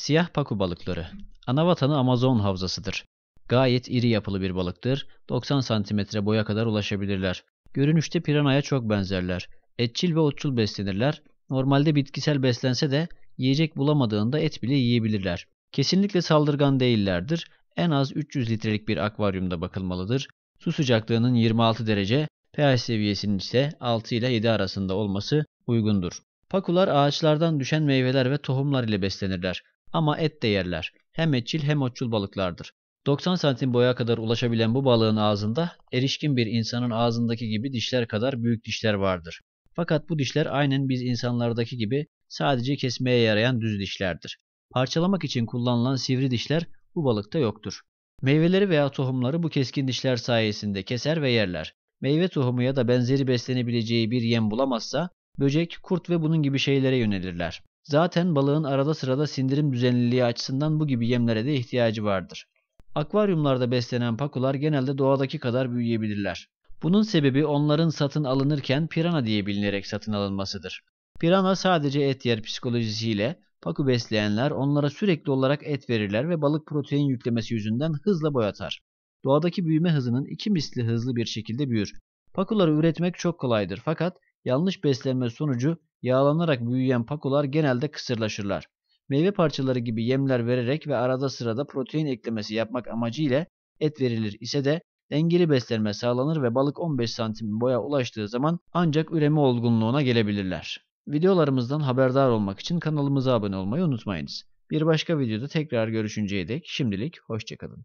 Siyah paku balıkları. Anavatanı Amazon havzasıdır. Gayet iri yapılı bir balıktır. 90 santimetre boya kadar ulaşabilirler. Görünüşte piranaya çok benzerler. Etçil ve otçul beslenirler. Normalde bitkisel beslense de yiyecek bulamadığında et bile yiyebilirler. Kesinlikle saldırgan değillerdir. En az 300 litrelik bir akvaryumda bakılmalıdır. Su sıcaklığının 26 derece, pH seviyesinin ise 6 ile 7 arasında olması uygundur. Pakular ağaçlardan düşen meyveler ve tohumlar ile beslenirler. Ama et de yerler. Hem etçil hem otçul balıklardır. 90 santim boya kadar ulaşabilen bu balığın ağzında erişkin bir insanın ağzındaki gibi dişler kadar büyük dişler vardır. Fakat bu dişler aynen biz insanlardaki gibi sadece kesmeye yarayan düz dişlerdir. Parçalamak için kullanılan sivri dişler bu balıkta yoktur. Meyveleri veya tohumları bu keskin dişler sayesinde keser ve yerler. Meyve tohumu ya da benzeri beslenebileceği bir yem bulamazsa böcek, kurt ve bunun gibi şeylere yönelirler. Zaten balığın arada sırada sindirim düzenliliği açısından bu gibi yemlere de ihtiyacı vardır. Akvaryumlarda beslenen pakular genelde doğadaki kadar büyüyebilirler. Bunun sebebi onların satın alınırken pirana diye bilinerek satın alınmasıdır. Pirana sadece et yer psikolojisiyle paku besleyenler onlara sürekli olarak et verirler ve balık protein yüklemesi yüzünden hızla boy atar. Doğadaki büyüme hızının iki misli hızlı bir şekilde büyür. Pakuları üretmek çok kolaydır fakat Yanlış beslenme sonucu yağlanarak büyüyen pakolar genelde kısırlaşırlar. Meyve parçaları gibi yemler vererek ve arada sırada protein eklemesi yapmak amacıyla et verilir ise de dengeli beslenme sağlanır ve balık 15 santim boya ulaştığı zaman ancak üreme olgunluğuna gelebilirler. Videolarımızdan haberdar olmak için kanalımıza abone olmayı unutmayınız. Bir başka videoda tekrar görüşünceye dek şimdilik hoşçakalın.